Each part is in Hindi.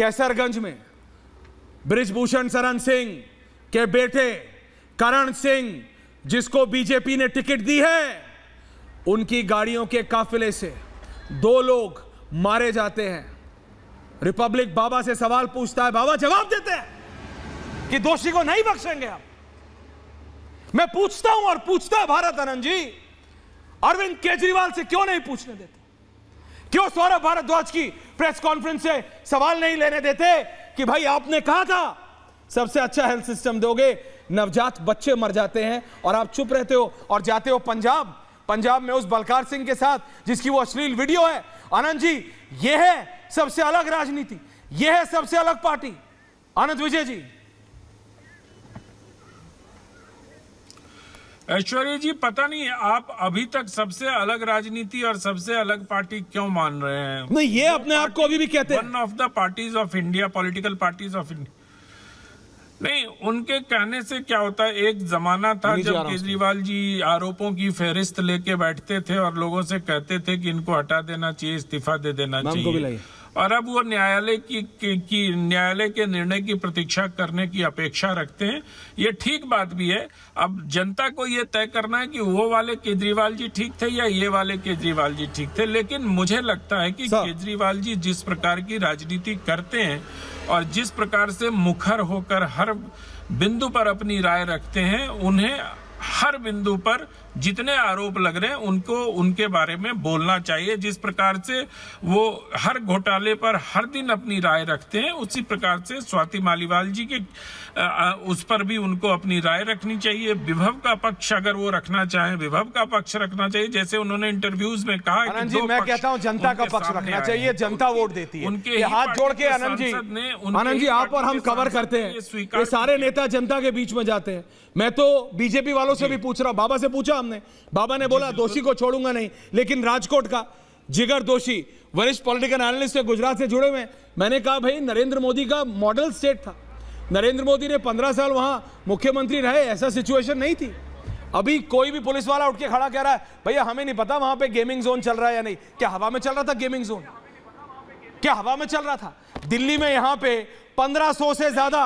कैसरगंज में ब्रिजभूषण शरण सिंह के बेटे करण सिंह जिसको बीजेपी ने टिकट दी है उनकी गाड़ियों के काफिले से दो लोग मारे जाते हैं रिपब्लिक बाबा से सवाल पूछता है बाबा जवाब देते हैं कि दोषी को नहीं बख्शेंगे आप मैं पूछता हूं और पूछता है भारत आनंद जी अरविंद केजरीवाल से क्यों नहीं पूछने देते क्यों सौरभ भारद्वाज की प्रेस कॉन्फ्रेंस से सवाल नहीं लेने देते कि भाई आपने कहा था सबसे अच्छा हेल्थ सिस्टम दोगे नवजात बच्चे मर जाते हैं और आप चुप रहते हो और जाते हो पंजाब पंजाब में उस बलकार सिंह के साथ जिसकी वो अश्लील वीडियो है आनंद जी यह है सबसे अलग राजनीति यह है सबसे अलग पार्टी आनंद विजय जी ऐश्वर्य जी पता नहीं आप अभी तक सबसे अलग राजनीति और सबसे अलग पार्टी क्यों मान रहे हैं नहीं ये अपने आप को अभी भी कहते हैं one of the parties of India political parties of India नहीं उनके कहने से क्या होता है एक जमाना था जब केजरीवाल जी आरोपों की फेहरिस्त लेके बैठते थे और लोगों से कहते थे कि इनको हटा देना चाहिए इस्तीफा दे देना चाहिए और अब वो न्यायालय की, की, की न्यायालय के निर्णय की प्रतीक्षा करने की अपेक्षा रखते हैं ये ठीक बात भी है अब जनता को ये तय करना है कि वो वाले केजरीवाल जी ठीक थे या ये वाले केजरीवाल जी ठीक थे लेकिन मुझे लगता है कि केजरीवाल जी जिस प्रकार की राजनीति करते हैं और जिस प्रकार से मुखर होकर हर बिंदु पर अपनी राय रखते हैं उन्हें हर बिंदु पर जितने आरोप लग रहे हैं उनको उनके बारे में बोलना चाहिए जिस प्रकार से वो हर घोटाले पर हर दिन अपनी राय रखते हैं उसी प्रकार से स्वाति मालीवाल जी के उस पर भी उनको अपनी राय रखनी चाहिए विभव का पक्ष अगर वो रखना चाहे विभव का पक्ष रखना चाहिए जैसे उन्होंने इंटरव्यूज में कहा कि जी, मैं कहता हूँ जनता का पक्ष रखना चाहिए जनता वोट देती है उनके हाथ जोड़ के आनंद जी आनंद जी आप और हम कवर करते हैं सारे नेता जनता के बीच में जाते हैं मैं तो बीजेपी वालों से भी पूछ रहा हूँ बाबा से पूछा हमने बाबा ने बोला दोषी को छोड़ूंगा नहीं लेकिन राजकोट का जिगर दोषी वरिष्ठ पॉलिटिकल एनालिस्ट है गुजरात से जुड़े हुए मैंने कहा भाई नरेंद्र मोदी का मॉडल स्टेट था नरेंद्र मोदी ने पंद्रह साल वहां मुख्यमंत्री रहे ऐसा सिचुएशन नहीं थी अभी कोई भी पुलिस वाला उठ के खड़ा कह रहा है भैया हमें नहीं पता वहां पे गेमिंग जोन चल रहा है या नहीं क्या हवा में चल रहा था गेमिंग जोन क्या हवा में चल रहा था दिल्ली में यहां पे 1500 से ज्यादा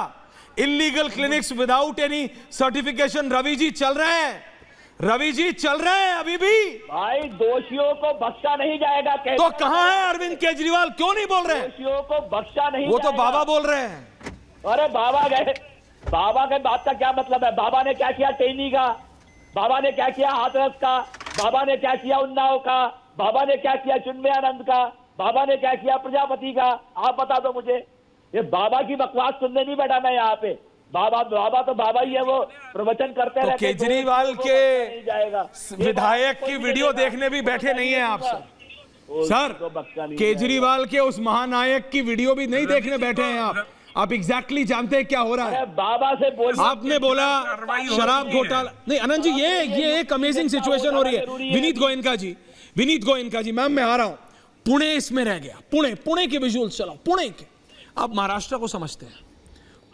illegal clinics without any certification Ravi ji चल रहे हैं रवि जी चल रहे हैं अभी भी भाई दोषियों को बख्शा नहीं जाएगा तो कहाँ है अरविंद केजरीवाल क्यों नहीं बोल रहे दोषियों को बख्शा नहीं वो तो बाबा बोल रहे हैं अरे बाबा गए बाबा के बात का क्या मतलब है बाबा ने क्या किया टेनी का बाबा ने क्या किया हाथरस का बाबा ने क्या किया उन्नाव का बाबा ने क्या किया चुनमयानंद का बाबा ने क्या किया प्रजापति का आप बता दो मुझे ये बाबा की बकवास सुनने नहीं बैठा मैं यहाँ पे बाबा बाबा तो बाबा ही है वो तो प्रवचन करते तो केजरीवाल तो के विधायक की वीडियो देखने भी बैठे नहीं है आप सर सर तो केजरीवाल के उस महानायक की वीडियो भी नहीं देखने बैठे हैं आप आप एग्जैक्टली exactly जानते हैं क्या हो रहा है बाबा से बोल आपने बोला शराब घोटाला नहीं अनंत जी ये ये एक अमेजिंग सिचुएशन हो रही है विनीत गोयनका जी विनीत गोयनका जी मैम मैं आ रहा हूं पुणे इसमें रह गया पुणे पुणे के विजुअल चलाओ पुणे के आप महाराष्ट्र को समझते हैं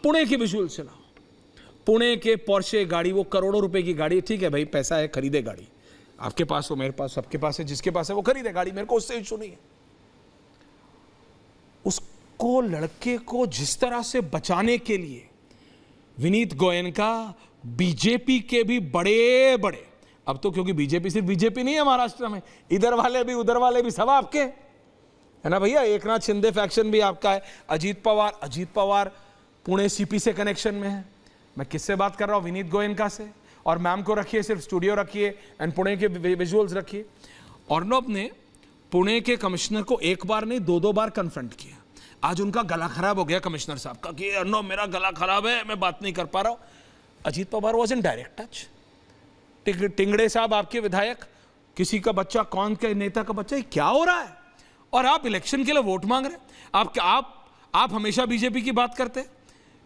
पुणे की विजुअल सुना पुणे के पोर्शे गाड़ी वो करोड़ों रुपए की गाड़ी ठीक है भाई पैसा है खरीदे गाड़ी आपके पास हो मेरे पास सबके पास है जिसके पास है वो खरीदे गाड़ी मेरे को उससे इशू नहीं है उसको लड़के को जिस तरह से बचाने के लिए विनीत गोयन का बीजेपी के भी बड़े बड़े अब तो क्योंकि बीजेपी सिर्फ बीजेपी नहीं है महाराष्ट्र में इधर वाले भी उधर वाले भी सब आपके है ना भैया एकनाथ शिंदे फैक्शन भी आपका है अजीत पवार अजीत पवार पुणे सीपी से कनेक्शन में है मैं किससे बात कर रहा हूँ विनीत गोयनका से और मैम को रखिए सिर्फ स्टूडियो रखिए एंड पुणे के विजुअल्स रखिए अर्नब ने पुणे के कमिश्नर को एक बार नहीं दो दो बार कन्फ्रंट किया आज उनका गला खराब हो गया कमिश्नर साहब का कि अर्नब मेरा गला खराब है मैं बात नहीं कर पा रहा हूँ Ajit Pawar was in direct touch Tingre साहब आपके विधायक किसी का बच्चा कौन के नेता का बच्चा ये क्या हो रहा है और आप इलेक्शन के लिए वोट मांग रहे हैं आप आप आप हमेशा बीजेपी की बात करते हैं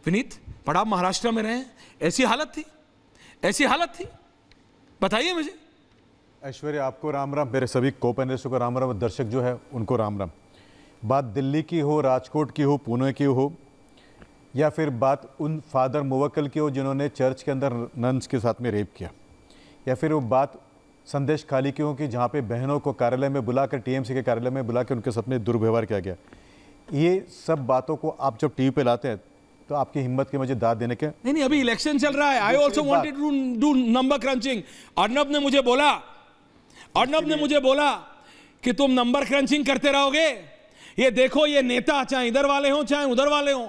विनीत बड़ा महाराष्ट्र में रहे ऐसी हालत थी ऐसी हालत थी बताइए मुझे ऐश्वर्य आपको राम राम मेरे सभी को पैनलिस्टों को राम राम दर्शक जो है उनको राम राम बात दिल्ली की हो राजकोट की हो पुणे की हो या फिर बात उन फादर मुवक्ल की हो जिन्होंने चर्च के अंदर नंस के साथ में रेप किया या फिर वो बात संदेश खाली की हो कि जहाँ पे बहनों को कार्यालय में बुलाकर टीएमसी के कार्यालय में बुला उनके साथ में दुर्व्यवहार किया गया ये सब बातों को आप जब टी पे लाते हैं तो आपकी हिम्मत की मुझे दाद देने के नहीं नहीं अभी इलेक्शन चल रहा है I also wanted to do number crunching Arnab ने मुझे बोला अर्नब ने मुझे बोला कि तुम नंबर क्रंचिंग करते रहोगे ये देखो ये नेता चाहे इधर वाले हो चाहे उधर वाले हो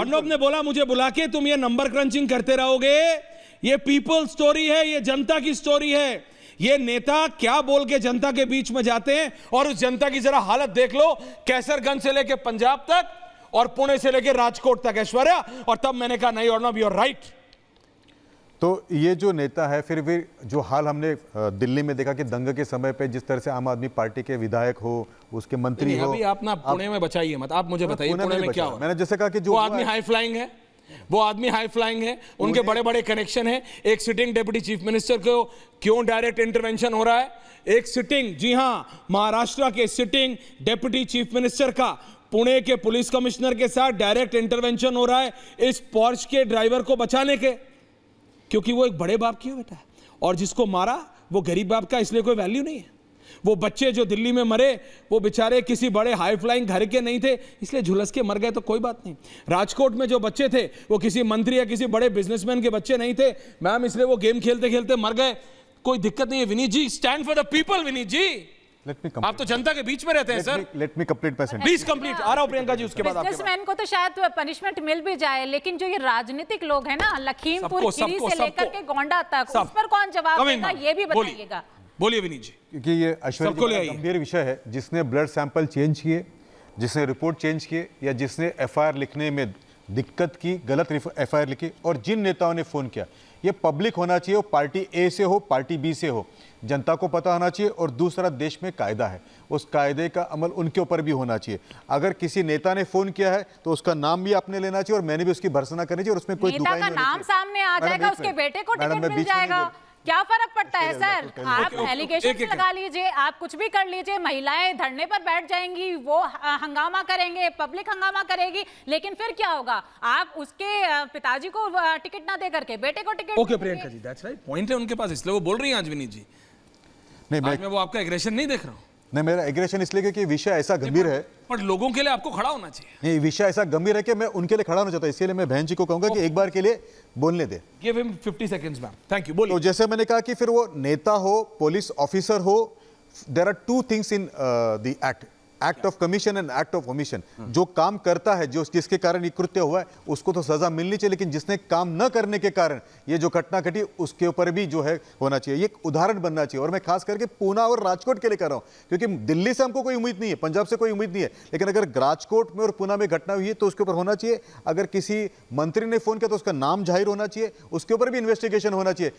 अर्नब ने बोला मुझे बुला के तुम ये नंबर क्रंचिंग करते रहोगे ये पीपल स्टोरी है ये जनता की स्टोरी है ये नेता क्या बोल के जनता के बीच में जाते हैं और उस जनता की जरा हालत देख लो कैसरगंज से लेके पंजाब तक और पुणे से लेकर राजकोट तक ऐश्वर्या और तब मैंने कहा नहीं और यू आर राइट तो ये जो नेता है फिर भी जो हाल हमने दिल्ली में देखा कि दंग के समय पे जिस तरह से आम आदमी पार्टी के विधायक हो उसके मंत्री हो अभी आप ना पुणे में बचाइए मत आप मुझे बताइए पुणे, पुणे में क्या हो मैंने जैसे कहा कि जो आदमी हाई फ्लाइंग है वो आदमी हाई फ्लाइंग है उनके बड़े बड़े कनेक्शन है एक सिटिंग डेप्यूटी चीफ मिनिस्टर को क्यों डायरेक्ट इंटरवेंशन हो रहा है एक सिटिंग जी हां महाराष्ट्र के सिटिंग डेप्यूटी चीफ मिनिस्टर का पुणे के पुलिस कमिश्नर के साथ डायरेक्ट इंटरवेंशन हो रहा है इस पॉर्च के ड्राइवर को बचाने के क्योंकि वो एक बड़े बाप की बेटा और जिसको मारा वो गरीब बाप का इसलिए कोई वैल्यू नहीं है वो बच्चे जो दिल्ली में मरे वो बेचारे किसी बड़े हाई फ्लाइंग घर के नहीं थे इसलिए झुलस के मर गए तो कोई बात नहीं राजकोट में जो बच्चे थे वो किसी मंत्री या किसी बड़े बिजनेसमैन के बच्चे नहीं थे मैम इसलिए वो गेम खेलते खेलते मर गए कोई दिक्कत नहीं है Vineet ji stand for the people Vineet ji आप तो जनता के बीच में रहते हैं sir let me complete please complete आ रहा हूँ प्रियंका जी उसके बाद बिजनेसमैन को तो शायद पनिशमेंट मिल भी जाए लेकिन जो ये राजनीतिक लोग हैं ना लखीमपुर से लेकर के गोंडा तक उस पर कौन जवाब देगा ये भी बताइएगा बोलिए विनीत जी क्योंकि ये अश्वनी जी गंभीर विषय है जिसने ब्लड सैंपल चेंज किए जिसने रिपोर्ट चेंज किए या जिसने एफ लिखने में दिक्कत की गलत एफ आई लिखी और जिन नेताओं ने फ़ोन किया ये पब्लिक होना चाहिए वो पार्टी ए से हो पार्टी बी से हो जनता को पता होना चाहिए और दूसरा देश में कायदा है उस कायदे का अमल उनके ऊपर भी होना चाहिए अगर किसी नेता ने फोन किया है तो उसका नाम भी आपने लेना चाहिए और मैंने भी उसकी भर्सना करनी चाहिए और उसमें कोई नाम सामने आ जाएगा उसके बेटे को टिकट मिल जाएगा क्या फर्क पड़ता है सर आप मतलब एलिगेशन लगा लीजिए आप कुछ भी कर लीजिए महिलाएं धरने पर बैठ जाएंगी वो हंगामा करेंगे पब्लिक हंगामा करेगी लेकिन फिर क्या होगा आप उसके पिताजी को टिकट ना दे करके बेटे को ticket okay Priyanka ji that's right point है उनके पास इसलिए वो बोल रही है आज विनीत जी नहीं मैं वो आपका एग्रेशन नहीं देख रहा हूँ नहीं मेरा एग्रेशन इसलिए क्योंकि विषय ऐसा गंभीर है पर लोगों के लिए आपको खड़ा होना चाहिए नहीं विषय ऐसा गंभीर है कि मैं उनके लिए खड़ा होना चाहता हूँ इसलिए मैं बहन जी को कहूंगा कि एक बार के लिए बोलने दे give him 50 seconds ma'am thank you बोलिए तो जैसे मैंने कहा कि फिर वो नेता हो पुलिस ऑफिसर हो there are two things in the act act of commission and act of commission जो काम करता है जो जिसके कारण ये कृत्य हुआ है उसको तो सजा मिलनी चाहिए लेकिन जिसने काम न करने के कारण ये जो घटना घटी उसके ऊपर भी जो है होना चाहिए ये उदाहरण बनना चाहिए और मैं खास करके पूना और राजकोट के लिए कर रहा हूँ क्योंकि दिल्ली से हमको कोई उम्मीद नहीं है पंजाब से कोई उम्मीद नहीं है लेकिन अगर राजकोट में और पूना में घटना हुई है तो उसके ऊपर होना चाहिए अगर किसी मंत्री ने फोन किया तो उसका नाम जाहिर होना चाहिए उसके ऊपर भी इन्वेस्टिगेशन होना चाहिए